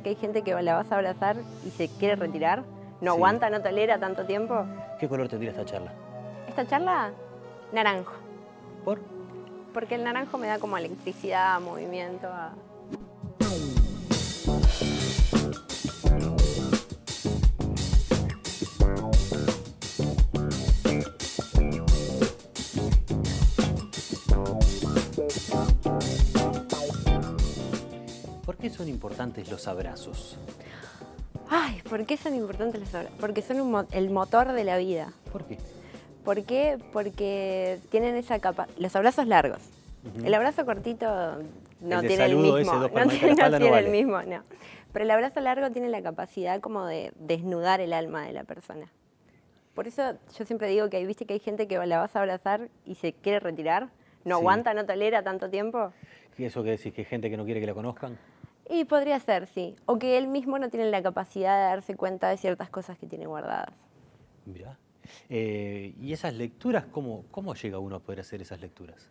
que hay gente que la vas a abrazar y se quiere mm. retirar? ¿No aguanta, no tolera tanto tiempo? ¿Qué color tendría esta charla? ¿Esta charla? Naranjo. ¿Por? Porque el naranjo me da como electricidad, movimiento, a qué son importantes los abrazos? Ay, ¿por qué son importantes los abrazos? Porque son el motor de la vida. ¿Por qué? Porque tienen esa capa... Los abrazos largos. El abrazo cortito no tiene el mismo. no, tiene, el mismo, no. Pero el abrazo largo tiene la capacidad como de desnudar el alma de la persona. Por eso yo siempre digo que hay, viste que hay gente que la vas a abrazar y se quiere retirar, no aguanta, no tolera tanto tiempo. ¿Y eso que decís que hay gente que no quiere que la conozcan? Y podría ser, sí. O que él mismo no tiene la capacidad de darse cuenta de ciertas cosas que tiene guardadas. Mira. Eh, ¿Y esas lecturas, cómo, cómo llega uno a poder hacer esas lecturas?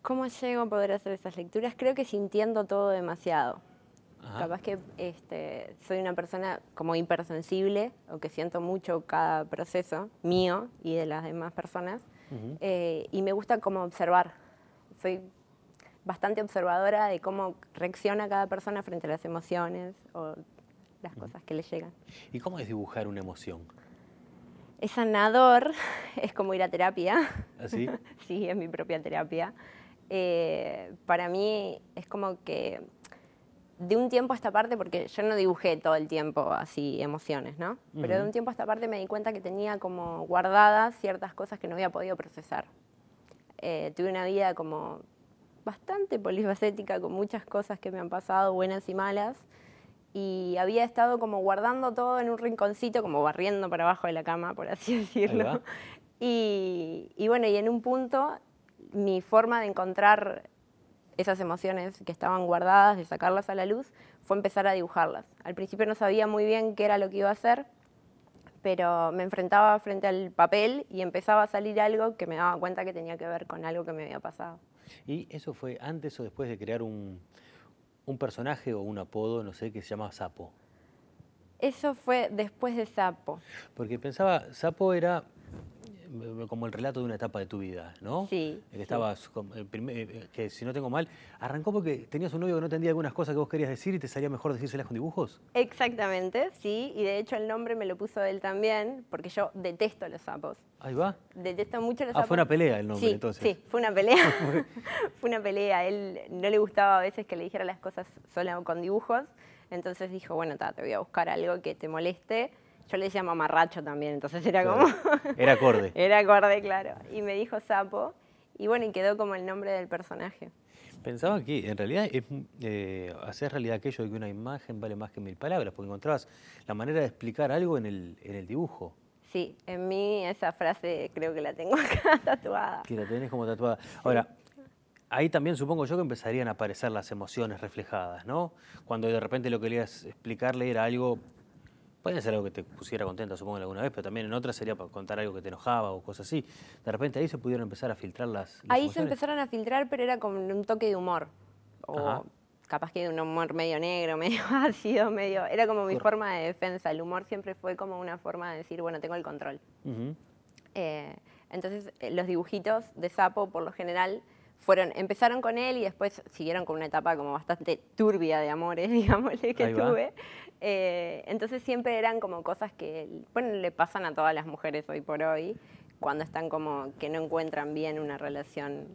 ¿Cómo llego a poder hacer esas lecturas? Creo que sintiendo todo demasiado. Capaz que este, soy una persona como hipersensible o que siento mucho cada proceso mío y de las demás personas. Eh, y me gusta como observar. Soy bastante observadora de cómo reacciona cada persona frente a las emociones o las cosas que le llegan. ¿Y cómo es dibujar una emoción? Es sanador, es como ir a terapia. ¿Así? ¿Ah, sí, es mi propia terapia. Eh, para mí es como que de un tiempo a esta parte, porque yo no dibujé todo el tiempo así emociones, ¿no? Pero de un tiempo a esta parte me di cuenta que tenía como guardadas ciertas cosas que no había podido procesar. Eh, tuve una vida como bastante polifacética con muchas cosas que me han pasado, buenas y malas. Y había estado como guardando todo en un rinconcito, como barriendo para abajo de la cama, por así decirlo. Y, y bueno, y en un punto mi forma de encontrar esas emociones que estaban guardadas, de sacarlas a la luz, fue empezar a dibujarlas. Al principio no sabía muy bien qué era lo que iba a hacer, pero me enfrentaba frente al papel y empezaba a salir algo que me daba cuenta que tenía que ver con algo que me había pasado. ¿Y eso fue antes o después de crear un, personaje o un apodo, no sé, que se llama Sapo? Eso fue después de Sapo. Porque pensaba, Sapo era como el relato de una etapa de tu vida, ¿no? Sí. Que estabas, eh, eh, eh, que si no tengo mal, arrancó porque tenías un novio que no entendía algunas cosas que vos querías decir y te salía mejor decírselas con dibujos. Exactamente, sí, y de hecho el nombre me lo puso él también, porque yo detesto los sapos. Ahí va. Detesto mucho los sapos. Ah, fue una pelea el nombre entonces. Sí, fue una pelea. fue una pelea. Él no le gustaba a veces que le dijera las cosas solo con dibujos, entonces dijo, bueno, ta, te voy a buscar algo que te moleste yo le decía mamarracho también, entonces era como... era acorde. Era acorde, claro. Y me dijo sapo. Y bueno, y quedó como el nombre del personaje. Pensaba que en realidad es, eh, hacer realidad aquello de que una imagen vale más que mil palabras, porque encontrabas la manera de explicar algo en el, en el dibujo. Sí, en mí esa frase creo que la tengo acá tatuada. Que la tenés como tatuada. Ahora, ahí también supongo yo que empezarían a aparecer las emociones reflejadas, ¿no? Cuando de repente lo que querías explicarle era algo Puede ser algo que te pusiera contenta, supongo, alguna vez, pero también en otras sería para contar algo que te enojaba o cosas así. De repente ahí se pudieron empezar a filtrar las. ahí se empezaron a filtrar, pero era con un toque de humor. O capaz que de un humor medio negro, medio ácido, medio. Era como mi forma de defensa. El humor siempre fue como una forma de decir, bueno, tengo el control. Eh, entonces, eh, los dibujitos de sapo, por lo general, fueron, empezaron con él y después siguieron con una etapa como bastante turbia de amores, digámosle, que tuve. Eh, entonces siempre eran como cosas que, bueno, le pasan a todas las mujeres hoy por hoy, cuando están como que no encuentran bien una relación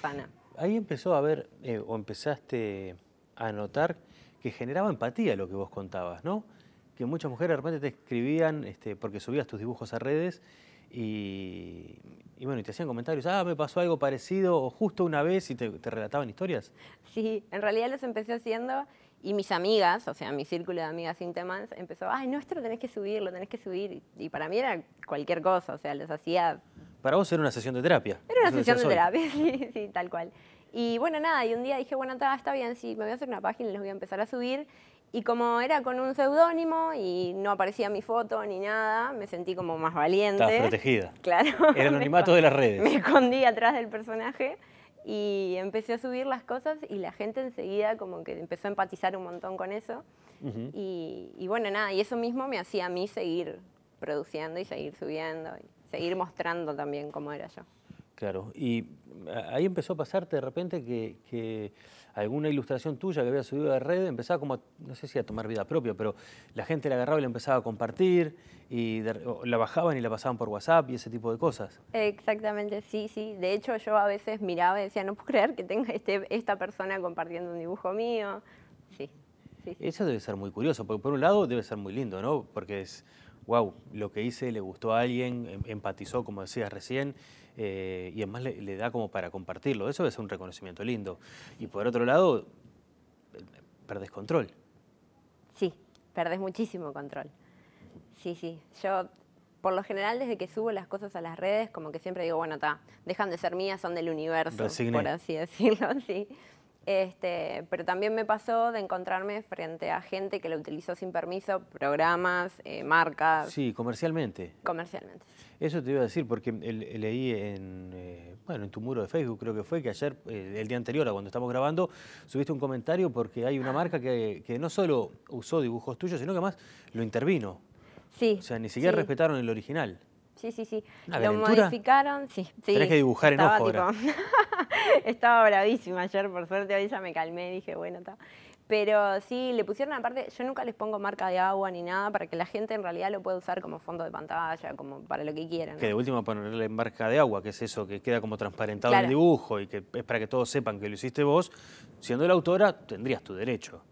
sana. Ahí empezó a ver, eh, o empezaste a notar que generaba empatía lo que vos contabas, ¿no? Que muchas mujeres de repente te escribían, este, porque subías tus dibujos a redes, y, bueno, y te hacían comentarios, ah, me pasó algo parecido o justo una vez y te, relataban historias. Sí, en realidad los empecé haciendo y mis amigas, o sea, mi círculo de amigas temas, empezó, ay, no, esto lo tenés que subir, lo tenés que subir. Y para mí era cualquier cosa, o sea, los hacía... Para vos era una sesión de terapia. Era una sesión de terapia, sí, sí, tal cual. Y bueno, nada, y un día dije, bueno, está bien, sí, me voy a hacer una página y les voy a empezar a subir. Y como era con un seudónimo y no aparecía mi foto ni nada, me sentí como más valiente. estaba protegida. Claro. El anonimato de las redes. Me escondí atrás del personaje y empecé a subir las cosas y la gente enseguida como que empezó a empatizar un montón con eso. y, bueno, nada, y eso mismo me hacía a mí seguir produciendo y seguir subiendo y seguir mostrando también cómo era yo. Claro, y eh, ahí empezó a pasarte de repente que alguna ilustración tuya que había subido de red, empezaba como, no sé si a tomar vida propia, pero la gente la agarraba y la empezaba a compartir y la bajaban y la pasaban por WhatsApp y ese tipo de cosas. Exactamente, sí, sí. De hecho, yo a veces miraba y decía, no puedo creer que tenga este, esta persona compartiendo un dibujo mío. sí. Eso debe ser muy curioso, porque por un lado debe ser muy lindo, ¿no? Porque es, wow, lo que hice le gustó a alguien, em, empatizó, como decías recién, eh, y además le, le, da como para compartirlo. Eso es un reconocimiento lindo. Y por otro lado, perdés control. Sí, perdés muchísimo control. Sí, sí. Yo, por lo general, desde que subo las cosas a las redes, como que siempre digo, bueno, está, dejan de ser mías, son del universo, por así decirlo. Sí. Este, pero también me pasó de encontrarme frente a gente que lo utilizó sin permiso, programas, eh, marcas. Sí, comercialmente. Comercialmente. Eso te iba a decir, porque leí en, eh, bueno, en tu muro de Facebook, creo que fue, que ayer, eh, el día anterior a cuando estamos grabando, subiste un comentario porque hay una marca que, no solo usó dibujos tuyos, sino que además lo intervino. Sí. O sea, ni siquiera respetaron el original sí, sí, sí. lo modificaron, sí. que dibujar en ojo estaba bravísima ayer, por suerte, hoy ya me calmé, dije, bueno, está. Pero sí, le pusieron aparte, yo nunca les pongo marca de agua ni nada para que la gente en realidad lo pueda usar como fondo de pantalla, como para lo que quieran. Que de última ponerle marca de agua, que es eso, que queda como transparentado en el dibujo y que es para que todos sepan que lo hiciste vos, siendo la autora tendrías tu derecho.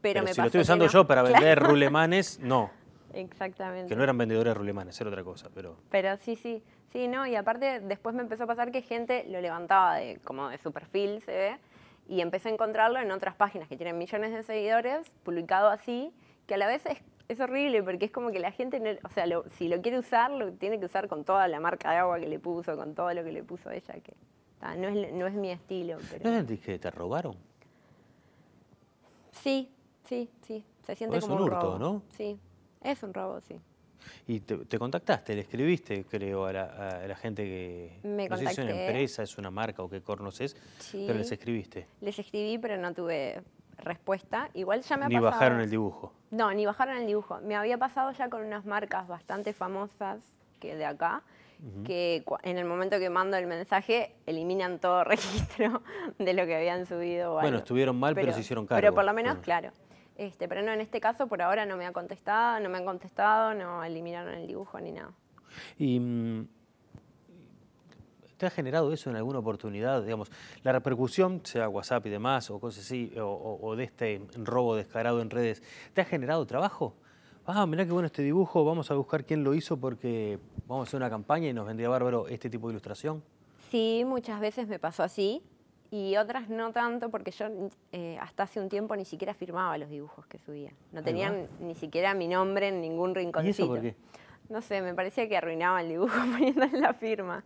Pero, me si lo estoy usando yo para vender rulemanes, no. Exactamente. Que no eran vendedores rulemanes, era otra cosa, pero... Pero sí, sí, sí, no, y aparte después me empezó a pasar que gente lo levantaba de, como de su perfil, se ve, y empecé a encontrarlo en otras páginas que tienen millones de seguidores, publicado así, que a la vez es, horrible porque es como que la gente, o sea, si lo quiere usar, lo tiene que usar con toda la marca de agua que le puso, con todo lo que le puso ella, que no, es, no es mi estilo. que te robaron? Sí, sí, sí, se siente como es un, hurto, ¿no? Sí, es un robo, sí. Y te, contactaste, le escribiste, creo, a la, gente que... Me no sé es una empresa, es una marca o qué cornos es, pero les escribiste. Les escribí, pero no tuve respuesta. Igual ya me ha pasado... Ni bajaron el dibujo. No, ni bajaron el dibujo. Me había pasado ya con unas marcas bastante famosas que de acá, que en el momento que mando el mensaje eliminan todo registro de lo que habían subido. bueno, estuvieron mal, pero, se hicieron cargo. Pero por lo menos, claro. Este, pero no, en este caso por ahora no me ha contestado, no me han contestado, no eliminaron el dibujo ni nada. Mm, te ha generado eso en alguna oportunidad, digamos, la repercusión, sea WhatsApp y demás, o cosas o, de este robo descarado en redes, ¿te ha generado trabajo? Ah, mirá qué bueno este dibujo, vamos a buscar quién lo hizo porque vamos a hacer una campaña y nos vendría bárbaro este tipo de ilustración. Sí, muchas veces me pasó así y otras no tanto porque yo eh, hasta hace un tiempo ni siquiera firmaba los dibujos que subía. No tenían ni siquiera mi nombre en ningún rinconcito. ¿Y eso por qué? No sé, me parecía que arruinaba el dibujo poniéndole la firma.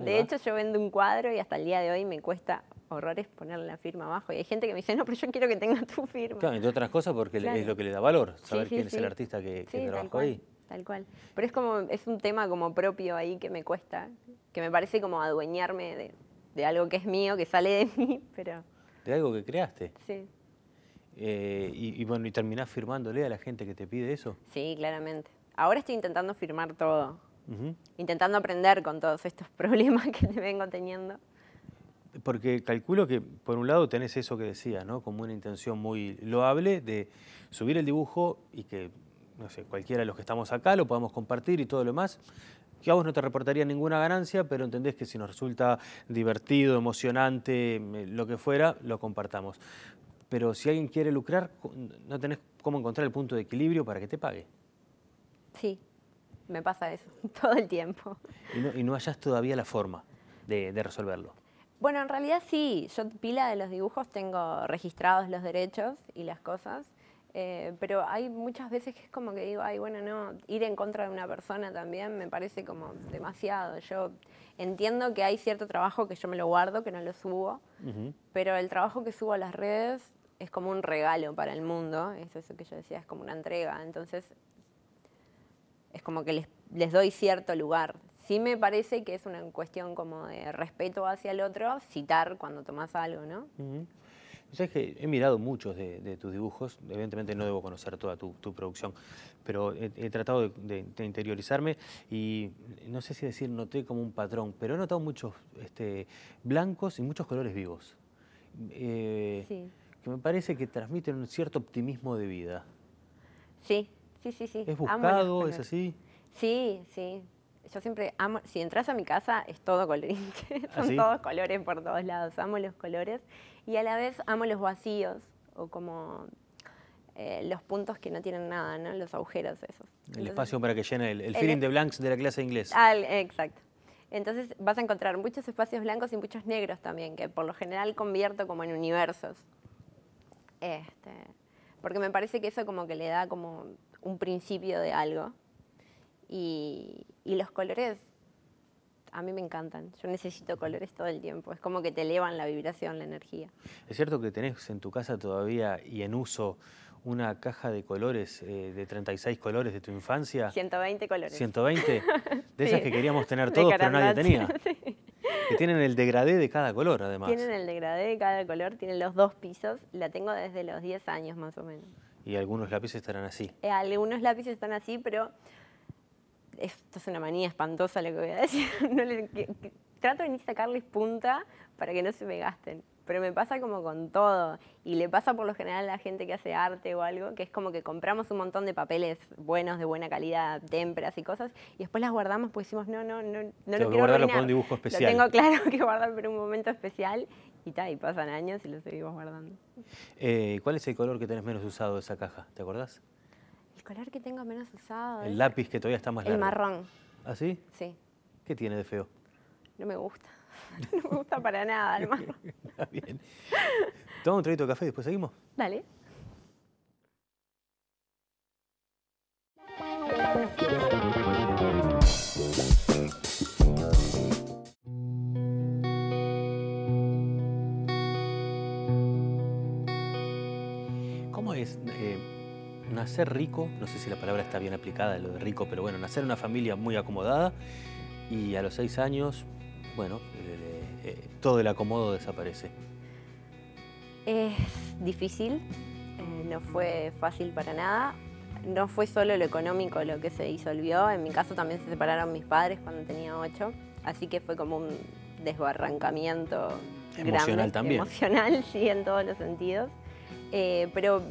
De hecho, yo vendo un cuadro y hasta el día de hoy me cuesta horrores ponerle la firma abajo. Y hay gente que me dice, no, pero yo quiero que tenga tu firma. Claro, entre otras cosas porque es lo que le da valor, saber quién es el artista que, trabajó ahí. Tal cual. Pero es como, es un tema como propio ahí que me cuesta, que me parece como adueñarme de, de algo que es mío, que sale de mí, pero... De algo que creaste. Sí. Eh, y, bueno, ¿y terminás firmándole a la gente que te pide eso? Sí, claramente. Ahora estoy intentando firmar todo. Intentando aprender con todos estos problemas que te vengo teniendo. Porque calculo que, por un lado, tenés eso que decías, ¿no? Como una intención muy loable de subir el dibujo y que, no sé, cualquiera de los que estamos acá lo podamos compartir y todo lo demás a vos no te reportaría ninguna ganancia, pero entendés que si nos resulta divertido, emocionante, lo que fuera, lo compartamos. Pero si alguien quiere lucrar, no tenés cómo encontrar el punto de equilibrio para que te pague. Sí, me pasa eso todo el tiempo. Y no, y todavía la forma de, de resolverlo. Bueno, en realidad sí, yo pila de los dibujos tengo registrados los derechos y las cosas, eh, pero hay muchas veces que es como que digo, ay, bueno, no, ir en contra de una persona también me parece como demasiado. Yo entiendo que hay cierto trabajo que yo me lo guardo, que no lo subo, pero el trabajo que subo a las redes es como un regalo para el mundo, es eso que yo decía, es como una entrega. Entonces, es como que les, doy cierto lugar. Sí me parece que es una cuestión como de respeto hacia el otro, citar cuando tomas algo, ¿no? Sabes que he mirado muchos de, tus dibujos, evidentemente no debo conocer toda tu, producción, pero he, tratado de, interiorizarme y no sé si decir noté como un patrón, pero he notado muchos este, blancos y muchos colores vivos, eh, sí. que me parece que transmiten un cierto optimismo de vida. Sí, sí, sí, sí. ¿Es buscado? ¿Es así? Sí, sí. Yo siempre amo, si entras a mi casa es todo colorín, ¿Ah, son todos colores por todos lados, amo los colores y a la vez amo los vacíos o como eh, los puntos que no tienen nada, ¿no? los agujeros esos. el espacio para que llene el, feeling e- de blanks de la clase de inglés. exacto. Entonces vas a encontrar muchos espacios blancos y muchos negros también, que por lo general convierto como en universos. Este, porque me parece que eso como que le da como un principio de algo. Y, y los colores a mí me encantan. Yo necesito colores todo el tiempo. Es como que te elevan la vibración, la energía. ¿Es cierto que tenés en tu casa todavía y en uso una caja de colores, eh, de 36 colores de tu infancia? 120 colores. 120, de esas que queríamos tener todos, pero nadie tenía. Que tienen el degradé de cada color, además. Tienen el degradé de cada color, tienen los dos pisos. La tengo desde los 10 años, más o menos. Y algunos lápices estarán así. Eh, algunos lápices están así, pero esto es una manía espantosa lo que voy a decir, no trato de ni sacarles punta para que no se me gasten. Pero me pasa como con todo, y le pasa por lo general a la gente que hace arte o algo, que es como que compramos un montón de papeles buenos, de buena calidad, témperas y cosas, y después las guardamos porque decimos, no, no, no, no tengo lo quiero guardarlo para un dibujo especial. Lo tengo claro que guardar por un momento especial, y tal, y pasan años y lo seguimos guardando. Eh, ¿Cuál es el color que tenés menos usado de esa caja? ¿Te acordás? El color que tengo menos usado. El lápiz que todavía está más largo. El marrón. ¿Ah, sí? Sí. ¿Qué tiene de feo? No me gusta. No me gusta para nada el marrón. está bien. Toma un traguito de café y después seguimos. Dale. nacer rico, no sé si la palabra está bien aplicada, lo de rico, pero bueno, nacer en una familia muy acomodada y a los seis años, bueno, eh, eh, todo el acomodo desaparece. Es difícil, eh, no fue fácil para nada. No fue solo lo económico lo que se disolvió, en mi caso también se separaron mis padres cuando tenía ocho, así que fue como un desbarrancamiento emocional también. Emocional, sí, en todos los sentidos. pero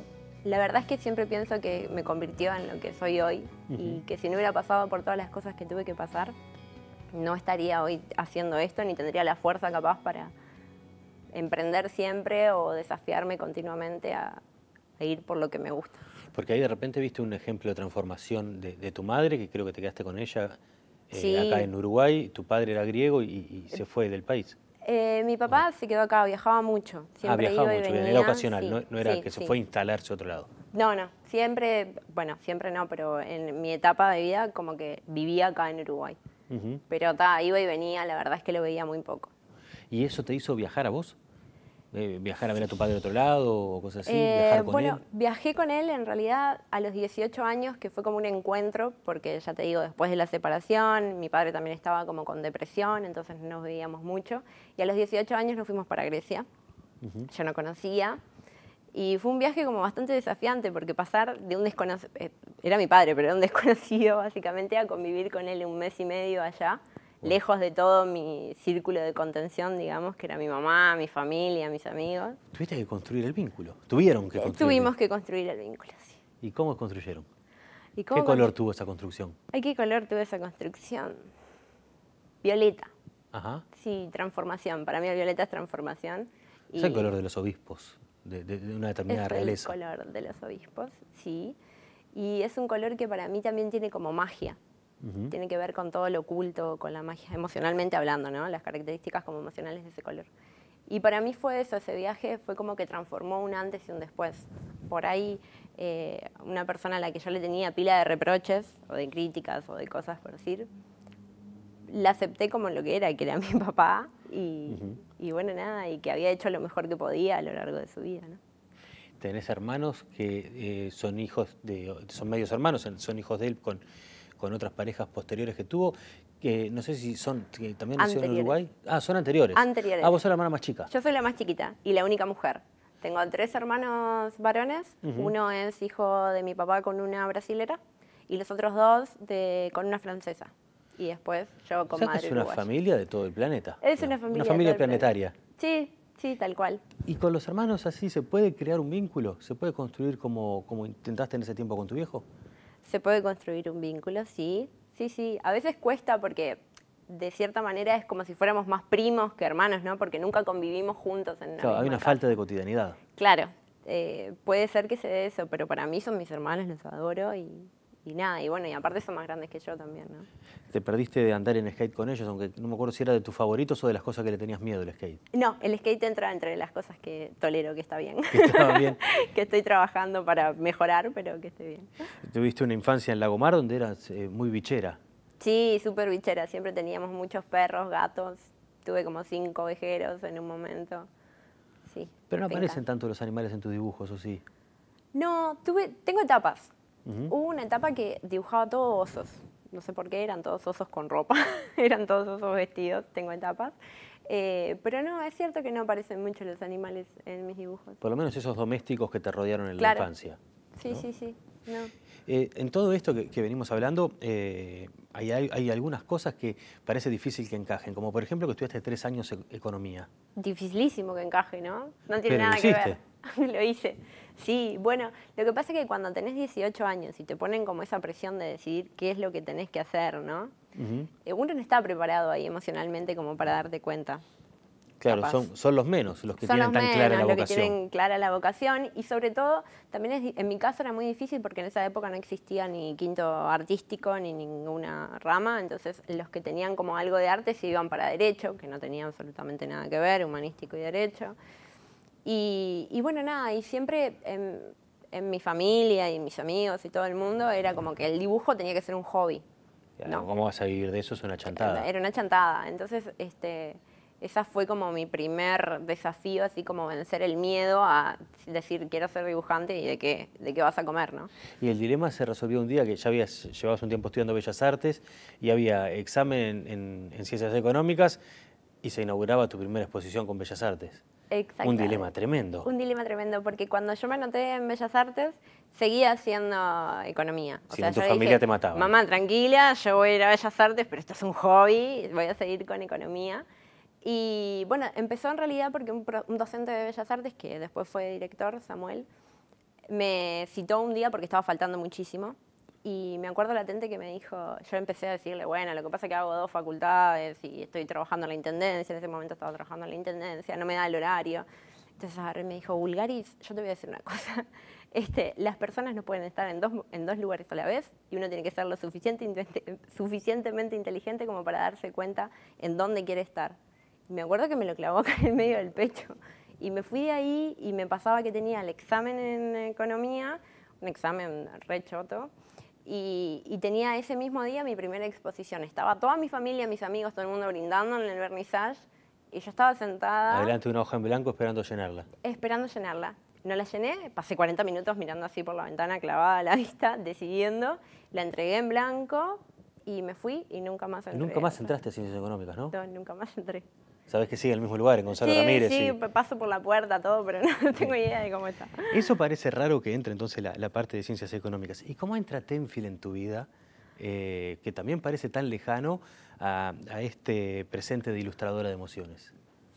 la verdad es que siempre pienso que me convirtió en lo que soy hoy y que si no hubiera pasado por todas las cosas que tuve que pasar, no estaría hoy haciendo esto ni tendría la fuerza capaz para emprender siempre o desafiarme continuamente a, ir por lo que me gusta. Porque ahí de repente viste un ejemplo de transformación de, tu madre, que creo que te quedaste con ella eh, acá en Uruguay, tu padre era griego y se eh. fue del país. Eh, mi papá se quedó acá, viajaba mucho. Ah, siempre ah, viajaba mucho, era ocasional, no, era que se fue a instalarse a otro lado. No, no, siempre, bueno, siempre no, pero en mi etapa de vida como que vivía acá en Uruguay. Pero iba y venía, la verdad es que lo veía muy poco. ¿Y eso te hizo viajar a vos? Eh, ¿Viajar a ver a tu padre a otro lado o cosas así? Eh, bueno, viajé con él en realidad a los 18 años, que fue como un encuentro, porque ya te digo, después de la separación, mi padre también estaba como con depresión, entonces no nos veíamos mucho. Y a los 18 años nos fuimos para Grecia. Yo no conocía. Y fue un viaje como bastante desafiante, porque pasar de un desconocido, eh, era mi padre, pero era un desconocido básicamente, a convivir con él un mes y medio allá lejos de todo mi círculo de contención, digamos, que era mi mamá, mi familia, mis amigos. Tuviste que construir el vínculo, tuvieron que construir. Tuvimos que construir el vínculo, sí. ¿Y cómo construyeron? ¿Y ¿Qué color tuvo esa construcción? Ay, ¿qué color tuvo esa construcción? Violeta. Ajá. Sí, transformación. Para mí el violeta es transformación. Es el color de los obispos, de, una determinada realeza. Es el color de los obispos, sí. Y es un color que para mí también tiene como magia. Tiene que ver con todo lo oculto, con la magia, emocionalmente hablando, ¿no? Las características como emocionales de ese color. Y para mí fue eso, ese viaje fue como que transformó un antes y un después. Por ahí, eh, una persona a la que yo le tenía pila de reproches, o de críticas, o de cosas por decir, la acepté como lo que era, que era mi papá, y, bueno, nada, y que había hecho lo mejor que podía a lo largo de su vida, ¿no? Tenés hermanos que eh, son hijos de, son medios hermanos, son hijos de él con con otras parejas posteriores que tuvo, que no sé si son, también nacieron en Uruguay. Ah, son anteriores. Anteriores. Ah, vos sos la hermana más chica. Yo soy la más chiquita y la única mujer. Tengo tres hermanos varones, uno es hijo de mi papá con una brasilera y los otros dos con una francesa. Y después yo con madre Es una familia de todo el planeta. Es una familia. planetaria. sí, sí, tal cual. ¿Y con los hermanos así se puede crear un vínculo? ¿Se puede construir como, como intentaste en ese tiempo con tu viejo? Se puede construir un vínculo, sí. Sí, sí. A veces cuesta porque de cierta manera es como si fuéramos más primos que hermanos, ¿no? Porque nunca convivimos juntos en la hay una falta de cotidianidad. Claro. Eh, puede ser que sea eso, pero para mí son mis hermanos, los adoro y y nada, y bueno, y aparte son más grandes que yo también, ¿no? ¿Te perdiste de andar en skate con ellos? Aunque no me acuerdo si era de tus favoritos o de las cosas que le tenías miedo el skate. No, el skate entra entre las cosas que tolero, que está bien. Que está bien. que estoy trabajando para mejorar, pero que esté bien. Tuviste una infancia en Lagomar donde eras eh, muy bichera. Sí, súper bichera. Siempre teníamos muchos perros, gatos. Tuve como cinco ovejeros en un momento. Sí. Pero no aparecen tanto los animales en tus dibujos, ¿o sí? No, tuve, tengo etapas. Hubo una etapa que dibujaba todos osos. No sé por qué, eran todos osos con ropa, eran todos osos vestidos, tengo etapas. Eh, pero no, es cierto que no aparecen mucho los animales en mis dibujos. Por lo menos esos domésticos que te rodearon en la infancia. Sí, sí, sí. No. Eh, en todo esto que, venimos hablando, eh, hay, algunas cosas que parece difícil que encajen, como por ejemplo que estudiaste tres años e-, economía. Dificilísimo que encaje, ¿no? No tiene nada que ver. lo hice. Sí, bueno, lo que pasa es que cuando tenés 18 años y te ponen como esa presión de decidir qué es lo que tenés que hacer, ¿no? Eh, uno no está preparado ahí emocionalmente como para darte cuenta. Claro, son, los menos los que tienen tan clara la vocación. Los que tienen clara la vocación y sobre todo, también en mi caso era muy difícil porque en esa época no existía ni quinto artístico ni ninguna rama, entonces los que tenían como algo de arte se iban para derecho, que no tenía absolutamente nada que ver, humanístico y derecho. Y, bueno, nada, y siempre en, mi familia y mis amigos y todo el mundo era como que el dibujo tenía que ser un hobby. ¿Cómo vas a vivir de eso? Es una chantada. Era una chantada. Entonces, este, esa fue como mi primer desafío, así como vencer el miedo a decir quiero ser dibujante y de qué, vas a comer, ¿no? Y el dilema se resolvió un día que ya habías, llevabas un tiempo estudiando Bellas Artes y había examen en Ciencias Económicas y se inauguraba tu primera exposición con Bellas Artes. Un dilema tremendo. Un dilema tremendo, porque cuando yo me anoté en Bellas Artes, seguía haciendo economía. O tu familia te mataba. Mamá, tranquila, yo voy a ir a Bellas Artes, pero esto es un hobby, voy a seguir con economía. Y bueno, empezó en realidad porque un docente de Bellas Artes, que después fue director, Samuel, me citó un día porque estaba faltando muchísimo y me acuerdo latente que me dijo, yo empecé a decirle, bueno, lo que pasa es que hago dos facultades y estoy trabajando en la Intendencia, en ese momento estaba trabajando en la Intendencia, no me da el horario. Entonces me dijo, Vulgaris, yo te voy a decir una cosa, este, las personas no pueden estar en dos, en dos lugares a la vez y uno tiene que ser lo suficiente, suficientemente inteligente como para darse cuenta en dónde quiere estar. me acuerdo que me lo clavó en el medio del pecho. Y me fui de ahí y me pasaba que tenía el examen en economía, un examen re choto, y, tenía ese mismo día mi primera exposición. Estaba toda mi familia, mis amigos, todo el mundo brindando en el vernizaje y yo estaba sentada... Adelante una hoja en blanco esperando llenarla. Esperando llenarla. No la llené, pasé 40 minutos mirando así por la ventana clavada a la vista, decidiendo, la entregué en blanco y me fui y nunca más entré. Nunca más entraste a Ciencias Económicas, ¿no? No, nunca más entré. Sabes que sigue en el mismo lugar, en Gonzalo Ramírez. Sí, sí, paso por la puerta, todo, pero no tengo idea de cómo está. Eso parece raro que entre entonces la, parte de ciencias económicas. ¿Y cómo entra Tenfield en tu vida, eh, que también parece tan lejano a, este presente de ilustradora de emociones?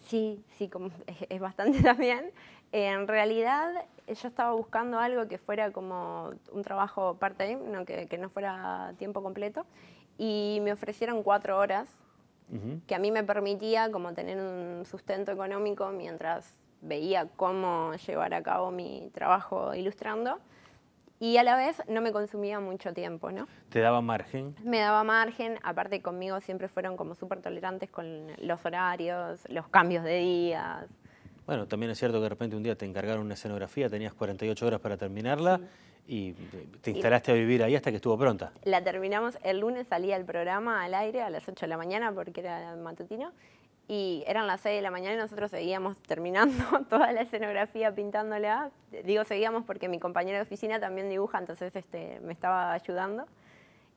Sí, sí, es, bastante también. en realidad, yo estaba buscando algo que fuera como un trabajo part-time, no, que no fuera tiempo completo, y me ofrecieron cuatro horas que a mí me permitía como tener un sustento económico mientras veía cómo llevar a cabo mi trabajo ilustrando y a la vez no me consumía mucho tiempo, ¿no? ¿Te daba margen? Me daba margen, aparte conmigo siempre fueron como súper tolerantes con los horarios, los cambios de días. Bueno, también es cierto que de repente un día te encargaron una escenografía, tenías 48 horas para terminarla. Y te instalaste a vivir ahí hasta que estuvo pronta. La terminamos, el lunes salía el programa al aire a las 8 de la mañana porque era matutino y eran las 6 de la mañana y nosotros seguíamos terminando toda la escenografía pintándola. Digo seguíamos porque mi compañera de oficina también dibuja, entonces este, me estaba ayudando.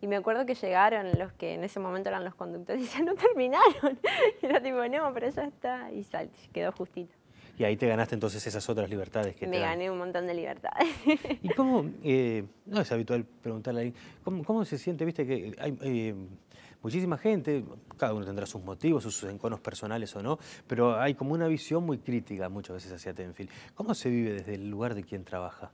Y me acuerdo que llegaron los que en ese momento eran los conductores y ya no terminaron. Y era tipo, no, pero ya está. Y sal, quedó justito. Y ahí te ganaste entonces esas otras libertades que Me gané un montón de libertades. ¿Y cómo, eh, no es habitual preguntarle a alguien, ¿cómo, se siente, viste, que hay eh, muchísima gente, cada uno tendrá sus motivos, sus enconos personales o no, pero hay como una visión muy crítica muchas veces hacia Tenfield. ¿Cómo se vive desde el lugar de quien trabaja?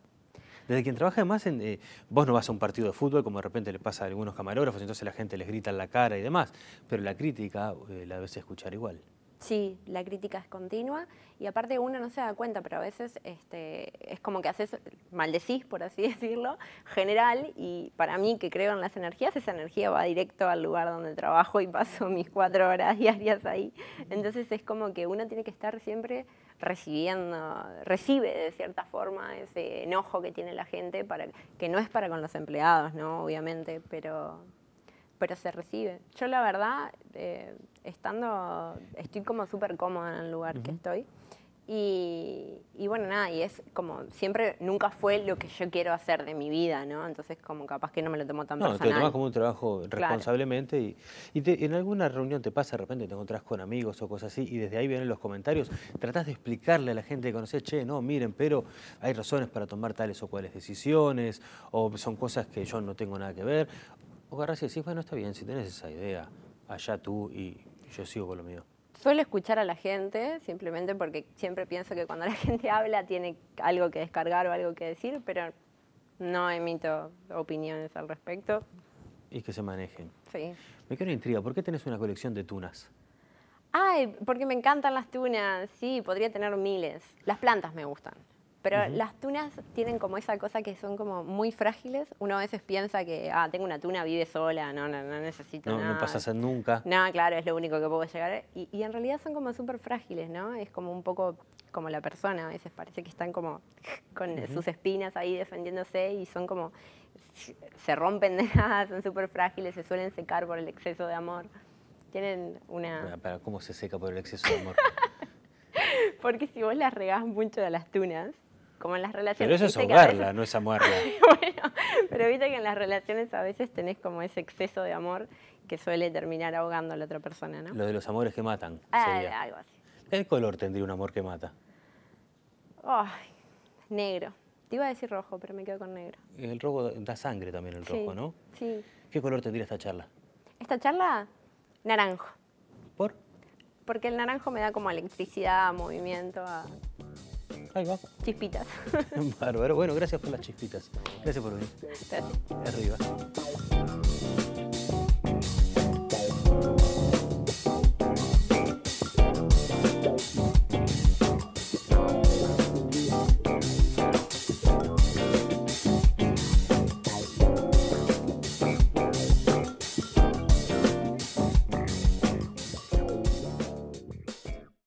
Desde quien trabaja además, en, eh, vos no vas a un partido de fútbol como de repente le pasa a algunos camarógrafos, entonces la gente les grita en la cara y demás, pero la crítica la debes escuchar igual. Sí, la crítica es continua y aparte uno no se da cuenta, pero a veces este, es como que haces, maldecís, por así decirlo, general y para mí que creo en las energías, esa energía va directo al lugar donde trabajo y paso mis cuatro horas diarias ahí. Entonces es como que uno tiene que estar siempre recibiendo, recibe de cierta forma ese enojo que tiene la gente, para, que no es para con los empleados, ¿no? Obviamente, pero, pero se recibe. Yo la verdad, eh, estando, estoy como súper cómoda en el lugar que estoy. Y, bueno, nada, y es como siempre, nunca fue lo que yo quiero hacer de mi vida, ¿no? Entonces como capaz que no me lo tomo tan personal. No, te lo tomas como un trabajo responsablemente y, y en alguna reunión te pasa de repente, te encontrás con amigos o cosas así y desde ahí vienen los comentarios, tratás de explicarle a la gente que conoces, che, no, miren, pero hay razones para tomar tales o cuales decisiones o son cosas que yo no tengo nada que ver agarras y decís, bueno, está bien, si tienes esa idea, allá tú y yo sigo con lo mío. Suelo escuchar a la gente, simplemente porque siempre pienso que cuando la gente habla tiene algo que descargar o algo que decir, pero no emito opiniones al respecto. Y que se manejen. Sí. Me quiero una intriga, ¿por qué tenés una colección de tunas? Ay, porque me encantan las tunas, sí, podría tener miles. Las plantas me gustan, pero las tunas tienen como esa cosa que son como muy frágiles. Uno a veces piensa que, ah, tengo una tuna, vive sola, no, no, no necesito no, nada. No pasa a nunca. No, claro, es lo único que puedo llegar. Y, en realidad son como súper frágiles, ¿no? Es como un poco como la persona a veces. Parece que están como con sus espinas ahí defendiéndose y son como, se rompen de nada, son súper frágiles, se suelen secar por el exceso de amor. Tienen una... ¿Para ¿Cómo se seca por el exceso de amor? Porque si vos las regás mucho de las tunas, como en las relaciones. Pero eso es ahogarla, no es amarla. bueno, pero viste que en las relaciones a veces tenés como ese exceso de amor que suele terminar ahogando a la otra persona, ¿no? Lo de los amores que matan. Ah, algo así. ¿Qué color tendría un amor que mata? Ay, negro. Te iba a decir rojo, pero me quedo con negro. El rojo da sangre también, el rojo, ¿no? Sí. ¿Qué color tendría esta charla? Esta charla, naranjo. ¿Por? Porque el naranjo me da como electricidad, movimiento, a Chispitas. Bárbaro. Bueno, gracias por las chispitas. Gracias por venir. Arriba.